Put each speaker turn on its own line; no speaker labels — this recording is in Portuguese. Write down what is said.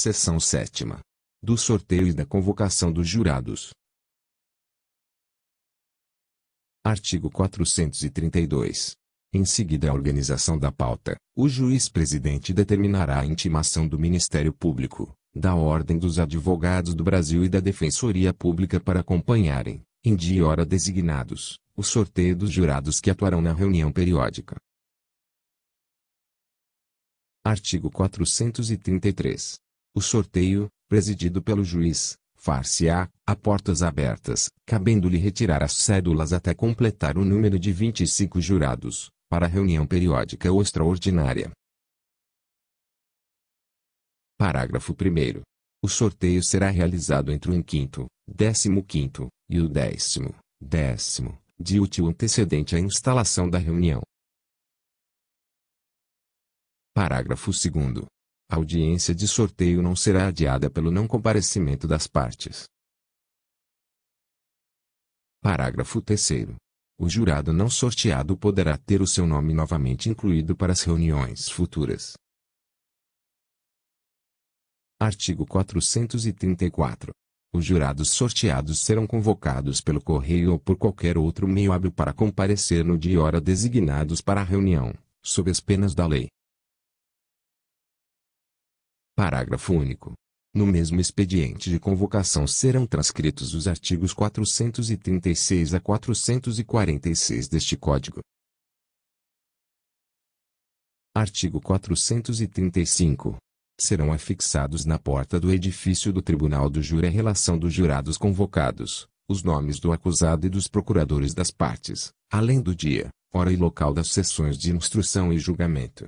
Seção 7. Do sorteio e da convocação dos jurados. Artigo 432. Em seguida à organização da pauta, o juiz-presidente determinará a intimação do Ministério Público, da Ordem dos Advogados do Brasil e da Defensoria Pública para acompanharem, em dia e hora designados, o sorteio dos jurados que atuarão na reunião periódica. Artigo 433. O sorteio, presidido pelo juiz, far-se-á, a portas abertas, cabendo-lhe retirar as cédulas até completar o número de 25 jurados, para reunião periódica ou extraordinária. Parágrafo 1 O sorteio será realizado entre o inquinto, décimo quinto, e o décimo, décimo, de útil antecedente à instalação da reunião. Parágrafo 2 a audiência de sorteio não será adiada pelo não comparecimento das partes. Parágrafo 3 O jurado não sorteado poderá ter o seu nome novamente incluído para as reuniões futuras. Artigo 434. Os jurados sorteados serão convocados pelo correio ou por qualquer outro meio hábil para comparecer no dia e hora designados para a reunião, sob as penas da lei. Parágrafo único. No mesmo expediente de convocação serão transcritos os artigos 436 a 446 deste Código. Artigo 435. Serão afixados na porta do edifício do Tribunal do Júri a relação dos jurados convocados, os nomes do acusado e dos procuradores das partes, além do dia, hora e local das sessões de instrução e julgamento.